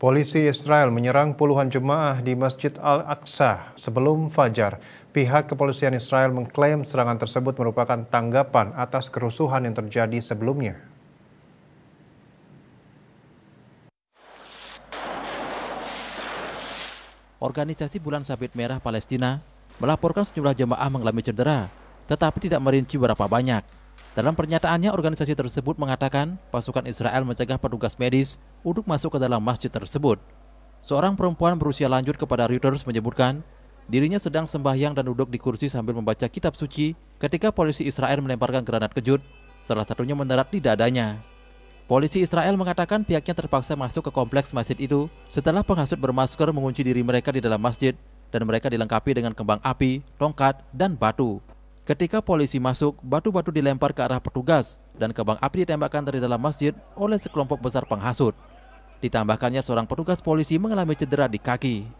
Polisi Israel menyerang puluhan jemaah di Masjid Al-Aqsa sebelum fajar. Pihak kepolisian Israel mengklaim serangan tersebut merupakan tanggapan atas kerusuhan yang terjadi sebelumnya. Organisasi Bulan Sabit Merah Palestina melaporkan sejumlah jemaah mengalami cedera, tetapi tidak merinci berapa banyak. Dalam pernyataannya, organisasi tersebut mengatakan pasukan Israel mencegah petugas medis untuk masuk ke dalam masjid tersebut. Seorang perempuan berusia lanjut kepada Reuters menyebutkan, dirinya sedang sembahyang dan duduk di kursi sambil membaca kitab suci ketika polisi Israel melemparkan granat kejut, salah satunya mendarat di dadanya. Polisi Israel mengatakan pihaknya terpaksa masuk ke kompleks masjid itu setelah penghasut bermasker mengunci diri mereka di dalam masjid dan mereka dilengkapi dengan kembang api, tongkat, dan batu. Ketika polisi masuk, batu-batu dilempar ke arah petugas dan kembang api ditembakkan dari dalam masjid oleh sekelompok besar penghasut. Ditambahkannya seorang petugas polisi mengalami cedera di kaki.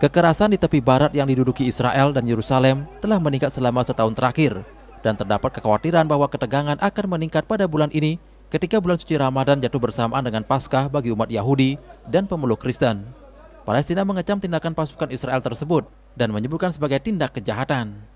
Kekerasan di tepi barat yang diduduki Israel dan Yerusalem telah meningkat selama setahun terakhir dan terdapat kekhawatiran bahwa ketegangan akan meningkat pada bulan ini ketika bulan suci Ramadan jatuh bersamaan dengan Paskah bagi umat Yahudi dan pemeluk Kristen. Palestina mengecam tindakan pasukan Israel tersebut dan menyebutkan sebagai tindak kejahatan.